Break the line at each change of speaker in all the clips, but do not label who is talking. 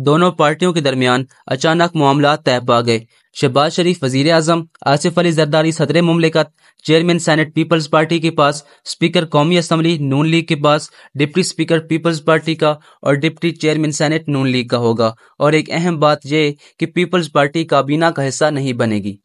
दोनों पार्टियों के दरमियान अचानक मामला तय पा गए शहबाज शरीफ वजीर अजम आसिफ अली जरदारी सदर ममलिकत चेयरमैन सैनेट पीपल्स पार्टी के पास स्पीकर कौमी असम्बली नून लीग के पास डिप्टी स्पीकर पीपल्स पार्टी का और deputy chairman senate Noon league का होगा और एक अहम बात यह कि पीपल्स पार्टी काबीना का हिस्सा नहीं बनेगी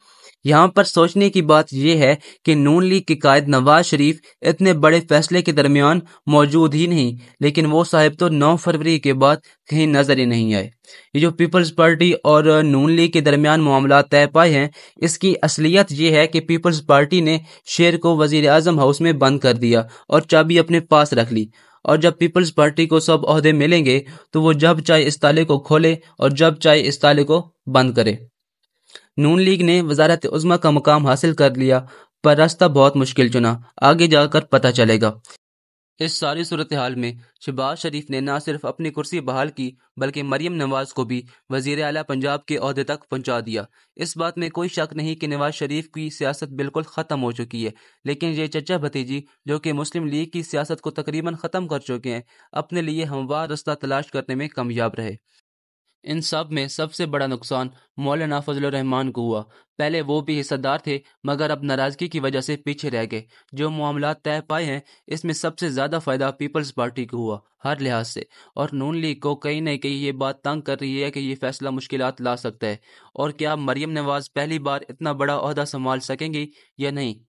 यहाँ पर सोचने की बात यह है कि नून लीग के कायद नवाज शरीफ इतने बड़े फैसले के दरमियान मौजूद ही नहीं लेकिन वो साहब तो 9 फरवरी के बाद कहीं नजर ही नहीं आए ये जो पीपल्स पार्टी और नून लीग के दरमियान मामला तय पाए हैं इसकी असलियत यह है कि पीपल्स पार्टी ने शेर को वजीर अजम हाउस में बंद कर दिया और चाबी अपने पास रख ली और जब पीपल्स पार्टी को सब अहदे मिलेंगे तो वो जब चाहे इस ताले को खोले और जब चाहे इस ताले को बंद करे नून लीग ने वजारत उजमा का मुकाम हासिल कर लिया पर रास्ता बहुत मुश्किल चुना आगे जाकर पता चलेगा इस सारी सूरत हाल में शहबाज शरीफ ने न सिर्फ अपनी कुर्सी बहाल की बल्कि मरियम नवाज को भी वजीर अला पंजाब के अहदे तक पहुंचा दिया इस बात में कोई शक नहीं कि नवाज शरीफ की सियासत बिल्कुल ख़त्म हो चुकी है लेकिन ये चचा भतीजी जो कि मुस्लिम लीग की सियासत को तकरीबन ख़त्म कर चुके हैं अपने लिए हमवार रास्ता तलाश करने में कामयाब रहे इन सब में सबसे बड़ा नुकसान मौलाना रहमान को हुआ पहले वो भी हिस्सेदार थे मगर अब नाराज़गी की वजह से पीछे रह गए जो मामला तय पाए हैं इसमें सबसे ज़्यादा फ़ायदा पीपल्स पार्टी को हुआ हर लिहाज से और नून लीग को कहीं ना कहीं ये बात तंग कर रही है कि ये फैसला मुश्किल ला सकता है और क्या मरियम नवाज़ पहली बार इतना बड़ा अहदा संभाल सकेंगी या नहीं